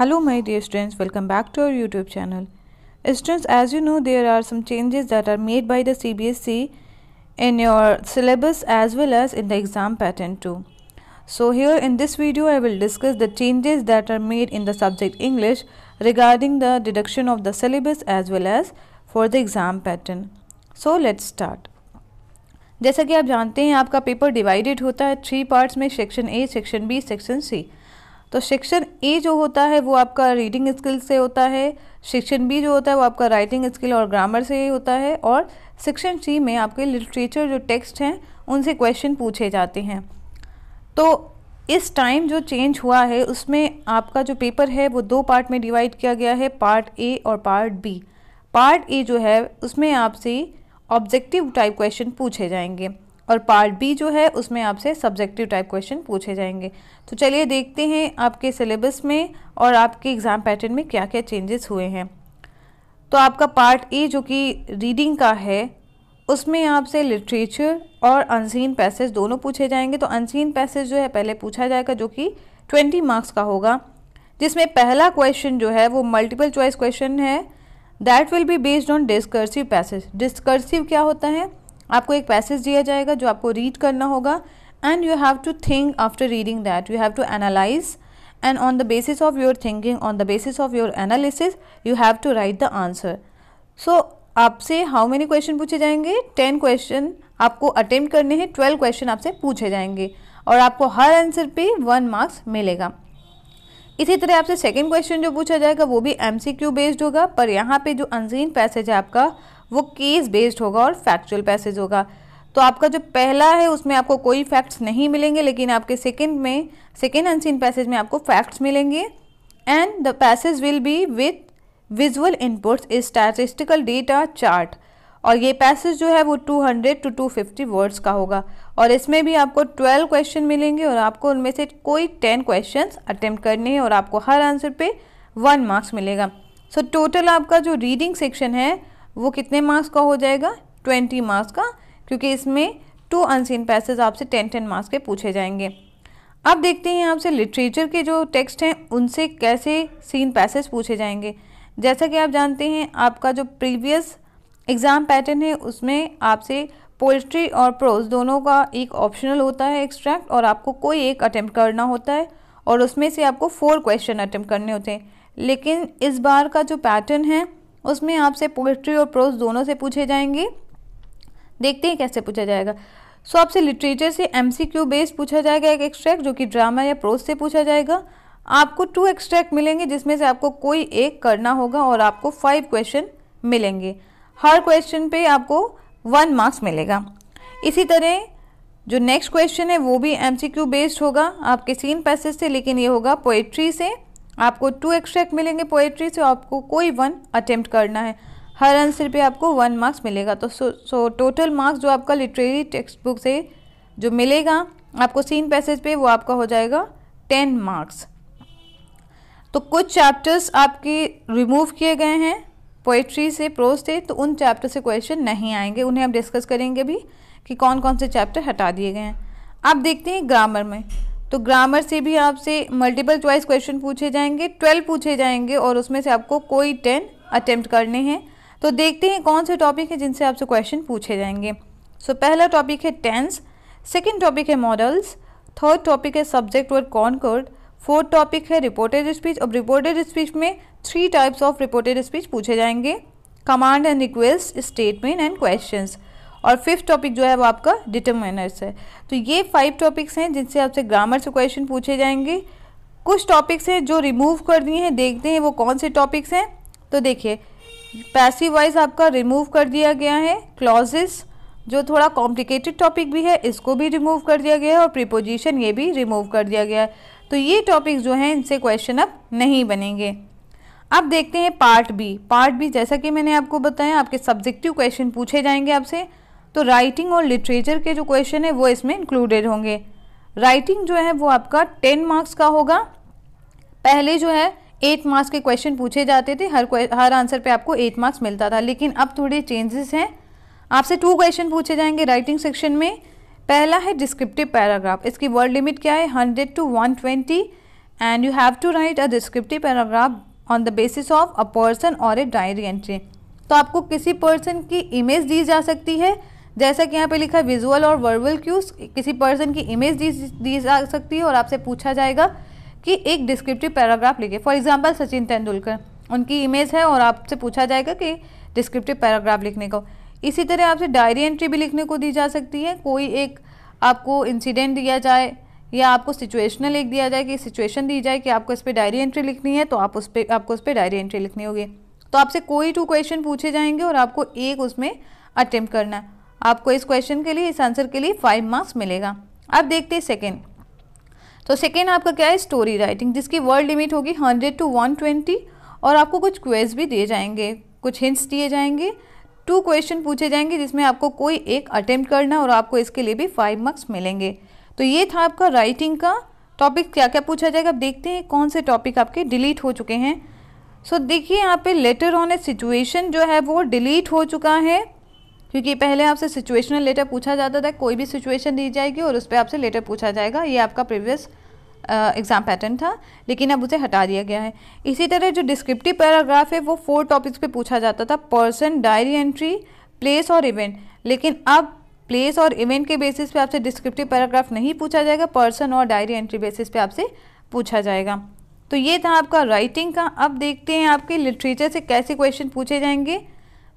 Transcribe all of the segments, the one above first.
Hello my dear students welcome back to our YouTube channel students as you know there are some changes that are made by the CBSE in your syllabus as well as in the exam pattern too so here in this video I will discuss the changes that are made in the subject English regarding the deduction of the syllabus as well as for the exam pattern so let's start जैसा कि आप जानते हैं आपका paper divided होता है three parts में section A section B section C तो सेक्शन ए जो होता है वो आपका रीडिंग स्किल से होता है सेक्शन बी जो होता है वो आपका राइटिंग स्किल और ग्रामर से होता है और सेक्शन सी में आपके लिटरेचर जो टेक्स्ट हैं उनसे क्वेश्चन पूछे जाते हैं तो इस टाइम जो चेंज हुआ है उसमें आपका जो पेपर है वो दो पार्ट में डिवाइड किया गया है पार्ट ए और पार्ट बी पार्ट ए जो है उसमें आपसे ऑब्जेक्टिव टाइप क्वेश्चन पूछे जाएंगे और पार्ट बी जो है उसमें आपसे सब्जेक्टिव टाइप क्वेश्चन पूछे जाएंगे तो चलिए देखते हैं आपके सिलेबस में और आपके एग्ज़ाम पैटर्न में क्या क्या चेंजेस हुए हैं तो आपका पार्ट ए जो कि रीडिंग का है उसमें आपसे लिटरेचर और अनसीन पैसेज दोनों पूछे जाएंगे तो अनसीन पैसेज जो है पहले पूछा जाएगा जो कि ट्वेंटी मार्क्स का होगा जिसमें पहला क्वेश्चन जो है वो मल्टीपल चॉइस क्वेश्चन है that will be based on discursive passage discursive क्या होता है आपको एक पैसेज दिया जाएगा जो आपको रीड करना होगा and you have to think after reading that you have to analyse and on the basis of your thinking on the basis of your analysis you have to write the answer so आपसे how many question पूछे जाएंगे ten question आपको attempt करने हैं twelve question आपसे पूछे जाएंगे और आपको हर आंसर पे वन मार्क्स मिलेगा इसी तरह आपसे सेकेंड क्वेश्चन जो पूछा जाएगा वो भी क्यू बेस्ड होगा पर यहाँ पे जो अनजीन पैसेज है आपका वो केस बेस्ड होगा और फैक्चुअल पैसेज होगा तो आपका जो पहला है उसमें आपको कोई फैक्ट्स नहीं मिलेंगे लेकिन आपके सेकेंड में सेकेंड अनसिन पैसेज में आपको फैक्ट्स मिलेंगे and the passage will be with visual inputs is statistical data chart और ये पैसेज जो है वो 200 टू 250 वर्ड्स का होगा और इसमें भी आपको 12 क्वेश्चन मिलेंगे और आपको उनमें से कोई 10 क्वेश्चंस अटेम्प्ट करने हैं और आपको हर आंसर पे वन मार्क्स मिलेगा सो so, टोटल आपका जो रीडिंग सेक्शन है वो कितने मार्क्स का हो जाएगा ट्वेंटी मार्क्स का क्योंकि इसमें टू अनसीन पैसेज आपसे टेन टेन मार्क्स के पूछे जाएंगे अब देखते हैं आपसे लिटरेचर के जो टेक्स्ट हैं उनसे कैसे सीन पैसेज पूछे जाएंगे जैसा कि आप जानते हैं आपका जो प्रीवियस एग्ज़ाम पैटर्न है उसमें आपसे पोइट्री और प्रोज दोनों का एक ऑप्शनल होता है एक्सट्रैक्ट और आपको कोई एक अटैम्प्ट करना होता है और उसमें से आपको फोर क्वेश्चन अटैम्प्ट करने होते हैं लेकिन इस बार का जो पैटर्न है उसमें आपसे पोइट्री और प्रोज दोनों से पूछे जाएंगे देखते हैं कैसे पूछा जाएगा सो so, आपसे लिटरेचर से एम सी क्यू बेस्ड पूछा जाएगा एक एक्स्ट्रैक्ट जो कि ड्रामा या प्रोज से पूछा जाएगा आपको टू एक्स्ट्रैक्ट मिलेंगे जिसमें से आपको कोई एक करना होगा और आपको फाइव क्वेश्चन मिलेंगे हर क्वेश्चन पे आपको वन मार्क्स मिलेगा इसी तरह जो नेक्स्ट क्वेश्चन है वो भी एम सी क्यू बेस्ड होगा आपके सीन पैसेज से लेकिन ये होगा पोइट्री से आपको टू एक्सट्रैक्ट मिलेंगे पोएट्री से आपको कोई वन अटेम्प्ट करना है हर आंसर पे आपको वन मार्क्स मिलेगा तो सो सो टोटल मार्क्स जो आपका लिटरेरी टेक्स्ट बुक से जो मिलेगा आपको सीन पैसेज पे वो आपका हो जाएगा टेन मार्क्स तो कुछ चैप्टर्स आपके रिमूव किए गए हैं पोएट्री से प्रोज से तो उन चैप्टर से क्वेश्चन नहीं आएंगे उन्हें आप डिस्कस करेंगे भी कि कौन कौन से चैप्टर हटा दिए गए हैं आप देखते हैं ग्रामर में तो ग्रामर से भी आपसे मल्टीपल चॉइस क्वेश्चन पूछे जाएंगे ट्वेल्व पूछे जाएंगे और उसमें से आपको कोई टेन अटेम्प्ट करने हैं तो देखते हैं कौन से टॉपिक हैं जिनसे आपसे क्वेश्चन पूछे जाएंगे सो so, पहला टॉपिक है टेंस सेकेंड टॉपिक है मॉडल्स थर्ड टॉपिक है सब्जेक्ट और कॉन्कर्ड फोर्थ टॉपिक है रिपोर्टेड स्पीच और रिपोर्टेड स्पीच में three types of reported speech पूछे जाएंगे command and request statement and questions और फिफ्थ टॉपिक जो है वो आपका डिटर्मिनर्स है तो ये फाइव टॉपिक्स हैं जिनसे आपसे ग्रामर से क्वेश्चन पूछे जाएंगे कुछ टॉपिक्स हैं जो रिमूव कर दिए हैं देखते हैं वो कौन से टॉपिक्स हैं तो देखिए पैसिव वाइज आपका रिमूव कर दिया गया है क्लॉजेस जो थोड़ा कॉम्प्लिकेटेड टॉपिक भी है इसको भी रिमूव कर दिया गया है और प्रिपोजिशन ये भी रिमूव कर दिया गया है तो ये टॉपिक्स जो हैं इनसे क्वेश्चन अब नहीं बनेंगे अब देखते हैं पार्ट बी पार्ट बी जैसा कि मैंने आपको बताया आपके सब्जेक्टिव क्वेश्चन पूछे जाएंगे आपसे तो राइटिंग और लिटरेचर के जो क्वेश्चन है वो इसमें इंक्लूडेड होंगे राइटिंग जो है वो आपका टेन मार्क्स का होगा पहले जो है एट मार्क्स के क्वेश्चन पूछे जाते थे हर हर आंसर पे आपको एट मार्क्स मिलता था लेकिन अब थोड़े चेंजेस हैं आपसे टू क्वेश्चन पूछे जाएंगे राइटिंग सेक्शन में पहला है डिस्क्रिप्टिव पैराग्राफ इसकी वर्ड लिमिट क्या है hundred to one twenty and you have to write a descriptive paragraph on the basis of a person और ए डायरी एंट्री तो आपको किसी पर्सन की इमेज दी जा सकती है जैसा कि यहाँ पे लिखा है विजुअल और वर्बल क्यूज किसी पर्सन की इमेज दी दी जा सकती है और आपसे पूछा जाएगा कि एक डिस्क्रिप्टिव पैराग्राफ लिखे फॉर एग्जाम्पल सचिन तेंदुलकर उनकी इमेज है और आपसे पूछा जाएगा कि डिस्क्रिप्टिव पैराग्राफ लिखने को इसी तरह आपसे डायरी एंट्री भी लिखने को दी जा सकती है कोई एक आपको इंसिडेंट दिया जाए या आपको सिचुएशनल एक दिया जाए कि सिचुएशन दी जाए कि आपको इस पर डायरी एंट्री लिखनी है तो आप उस पर आपको उस पर डायरी एंट्री लिखनी होगी तो आपसे कोई टू क्वेश्चन पूछे जाएंगे और आपको एक उसमें अटैम्प्ट करना है आपको इस क्वेश्चन के लिए इस आंसर के लिए फाइव मार्क्स मिलेगा अब देखते हैं सेकेंड तो सेकेंड आपका क्या है स्टोरी राइटिंग जिसकी वर्ड लिमिट होगी हंड्रेड टू वन ट्वेंटी और आपको कुछ क्वेज भी दिए जाएंगे कुछ हिंट्स दिए जाएंगे टू क्वेश्चन पूछे जाएंगे जिसमें आपको कोई एक अटेम्प्ट करना और आपको इसके लिए भी फाइव मार्क्स मिलेंगे तो ये था आपका राइटिंग का टॉपिक क्या क्या पूछा जाएगा आप देखते हैं कौन से टॉपिक आपके डिलीट हो चुके हैं सो देखिए यहाँ पे लेटर ऑन ए सिचुएशन जो है वो डिलीट हो चुका है क्योंकि पहले आपसे सिचुएशनल लेटर पूछा जाता था कोई भी सिचुएशन दी जाएगी और उस पर आपसे लेटर पूछा जाएगा ये आपका प्रीवियस एग्ज़ाम पैटर्न था लेकिन अब उसे हटा दिया गया है इसी तरह जो डिस्क्रिप्टिव पैराग्राफ है वो फोर टॉपिक्स पे पूछा जाता था पर्सन डायरी एंट्री प्लेस और इवेंट लेकिन अब प्लेस और इवेंट के बेसिस पे आपसे डिस्क्रिप्टिव पैराग्राफ नहीं पूछा जाएगा पर्सन और डायरी एंट्री बेसिस पे आपसे पूछा जाएगा तो ये था आपका राइटिंग का अब देखते हैं आपके लिटरेचर से कैसे क्वेश्चन पूछे जाएंगे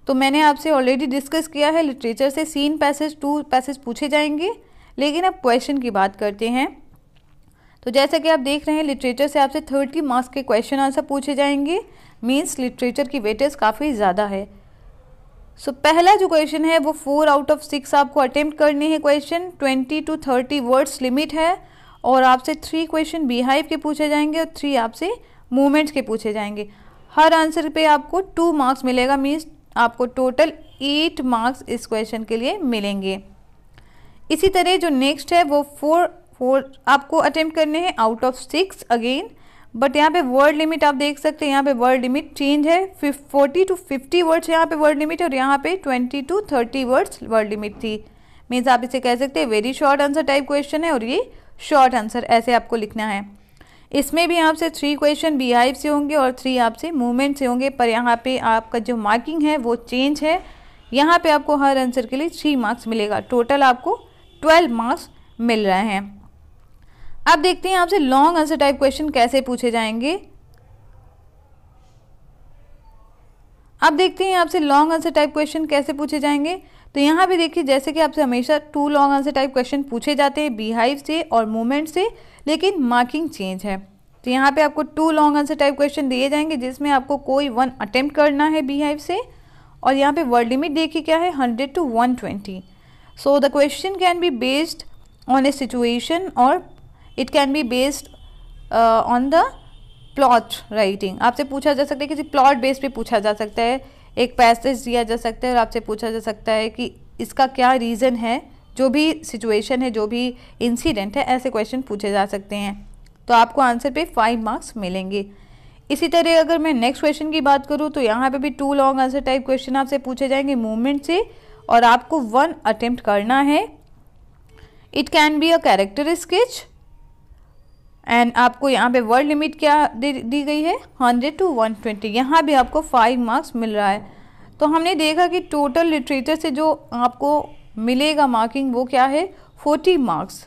तो मैंने आपसे ऑलरेडी डिस्कस किया है लिटरेचर से सीन पैसेज टू पैसेज पूछे जाएंगे लेकिन अब क्वेश्चन की बात करते हैं तो जैसा कि आप देख रहे हैं लिटरेचर से आपसे थर्टी मार्क्स के क्वेश्चन आंसर पूछे जाएंगे मीन्स लिटरेचर की वेटेज काफ़ी ज़्यादा है सो so, पहला जो क्वेश्चन है वो फोर आउट ऑफ सिक्स आपको अटेम्प्ट करने हैं question twenty to thirty words limit है और आपसे थ्री क्वेश्चन बिहाइव के पूछे जाएंगे और थ्री आपसे मूवमेंट्स के पूछे जाएंगे हर आंसर पे आपको टू मार्क्स मिलेगा मीन्स आपको टोटल एट मार्क्स इस क्वेश्चन के लिए मिलेंगे इसी तरह जो नेक्स्ट है वो फोर फोर आपको अटेम्प्ट करने हैं out of six again but यहाँ पे वर्ड लिमिट आप देख सकते हैं यहाँ पे वर्ड लिमिट चेंज है फोर्टी टू फिफ्टी वर्ड्स यहाँ पे वर्ड लिमिट और यहाँ पे twenty to thirty words word limit थी मीन्स आप इसे कह सकते हैं very short answer type question है और ये शॉर्ट आंसर ऐसे आपको लिखना है इसमें भी आपसे थ्री क्वेश्चन बिहाइव से होंगे और थ्री आपसे मूवमेंट से होंगे पर यहाँ पे आपका जो मार्किंग है वो चेंज है यहाँ पे आपको हर आंसर के लिए थ्री मार्क्स मिलेगा टोटल आपको ट्वेल्व मार्क्स मिल रहे हैं अब देखते हैं आपसे लॉन्ग आंसर टाइप क्वेश्चन कैसे पूछे जाएंगे अब देखते हैं आपसे लॉन्ग आंसर टाइप क्वेश्चन कैसे पूछे जाएंगे तो यहाँ भी देखिए जैसे कि आपसे हमेशा two long answer type question पूछे जाते हैं बिहाइव से और मूवमेंट से लेकिन मार्किंग चेंज है तो यहाँ पे आपको two long answer type question दिए जाएंगे जिसमें आपको कोई वन अटेम्प्ट करना है बिहाइव से और यहाँ पे वर्ल्ड लिमिट देखिए क्या है hundred to one twenty so the question can be based on a situation और it can be based on the plot writing आपसे पूछा जा सकता है किसी प्लॉट बेस पे पूछा जा सकता है एक पैसेज दिया जा सकता है और आपसे पूछा जा सकता है कि इसका क्या रीज़न है जो भी सिचुएशन है जो भी इंसिडेंट है ऐसे क्वेश्चन पूछे जा सकते हैं तो आपको आंसर पे फाइव मार्क्स मिलेंगे इसी तरह अगर मैं नेक्स्ट क्वेश्चन की बात करूँ तो यहाँ पे भी two long answer type question आपसे पूछे जाएंगे मूवमेंट से और आपको वन अटेम्प्ट करना है it can be a character sketch and आपको यहाँ पे वर्ड लिमिट क्या दे दी गई है हंड्रेड टू वन ट्वेंटी यहाँ भी आपको फाइव मार्क्स मिल रहा है तो हमने देखा कि टोटल लिटरेचर से जो आपको मिलेगा मार्किंग वो क्या है फोर्टी मार्क्स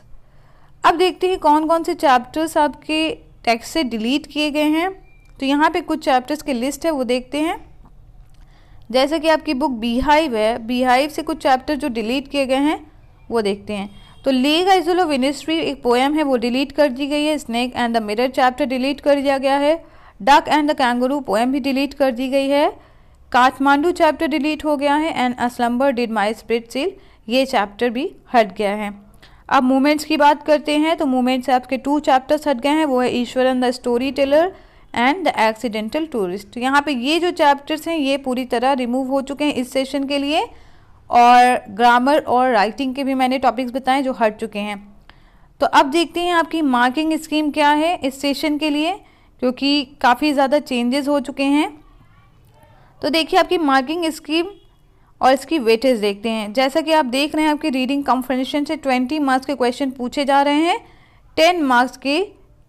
अब देखते हैं कौन कौन से चैप्टर्स आपके टेक्स्ट से डिलीट किए गए हैं तो यहाँ पे कुछ चैप्टर्स की लिस्ट है वो देखते हैं जैसे कि आपकी बुक बिहाइव है बिहाइव से कुछ चैप्टर जो डिलीट किए गए हैं वो देखते हैं तो ली गाइजुलो विनिस्ट्री एक पोएम है वो डिलीट कर दी गई है snake and the mirror chapter delete कर दिया गया है duck and the kangaroo poem भी डिलीट कर दी गई है काठमांडू चैप्टर डिलीट हो गया है and a slumber did my spirit seal ये चैप्टर भी हट गया है अब मूवमेंट्स की बात करते हैं तो मूवमेंट्स आपके टू चैप्टर्स हट गए हैं वो है Iswaran the storyteller and the accidental tourist यहाँ पे ये जो चैप्टर्स हैं ये पूरी तरह रिमूव हो चुके हैं इस सेशन के लिए और ग्रामर और राइटिंग के भी मैंने टॉपिक्स बताएं जो हट चुके हैं तो अब देखते हैं आपकी मार्किंग स्कीम क्या है इस सेशन के लिए क्योंकि काफ़ी ज़्यादा चेंजेस हो चुके हैं तो देखिए आपकी मार्किंग स्कीम और इसकी वेटेज देखते हैं जैसा कि आप देख रहे हैं आपकी रीडिंग कॉम्पिटिशन से ट्वेंटी मार्क्स के क्वेश्चन पूछे जा रहे हैं टेन मार्क्स के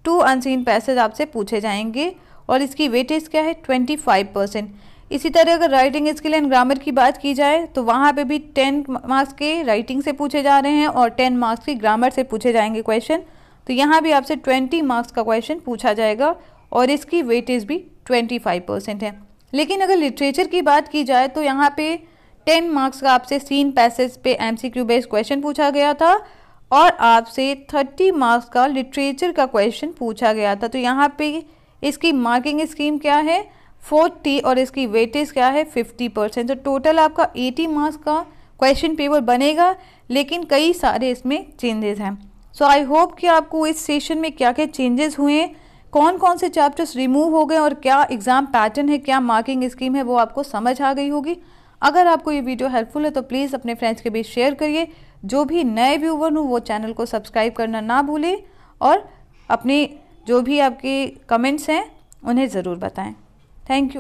टू अनसीन पैसेज आपसे पूछे जाएंगे और इसकी वेटेज क्या है ट्वेंटी फाइव परसेंट इसी तरह अगर राइटिंग स्किल एंड ग्रामर की बात की जाए तो वहाँ पे भी टेन मार्क्स के राइटिंग से पूछे जा रहे हैं और टेन मार्क्स के ग्रामर से पूछे जाएंगे क्वेश्चन तो यहाँ भी आपसे ट्वेंटी मार्क्स का क्वेश्चन पूछा जाएगा और इसकी वेटेज भी ट्वेंटी फाइव परसेंट है लेकिन अगर लिटरेचर की बात की जाए तो यहाँ पे टेन मार्क्स का आपसे सीन पैसेज पे M C Q based question पूछा गया था और आपसे थर्टी मार्क्स का लिटरेचर का क्वेश्चन पूछा गया था तो यहाँ पे इसकी मार्किंग स्कीम क्या है फोर्थ टी और इसकी वेटेज क्या है 50 परसेंट तो टोटल आपका 80 मार्क्स का क्वेश्चन पेपर बनेगा लेकिन कई सारे इसमें चेंजेस हैं सो आई होप कि आपको इस सेशन में क्या क्या चेंजेस हुए हैं कौन कौन से चैप्टर्स रिमूव हो गए और क्या एग्ज़ाम पैटर्न है क्या मार्किंग स्कीम है वो आपको समझ आ गई होगी अगर आपको ये वीडियो हेल्पफुल है तो प्लीज़ अपने फ्रेंड्स के बीच शेयर करिए जो भी नए व्यूवर हूँ वो चैनल को सब्सक्राइब करना ना भूलें और अपने जो भी आपके कमेंट्स हैं उन्हें ज़रूर बताएं Thank you.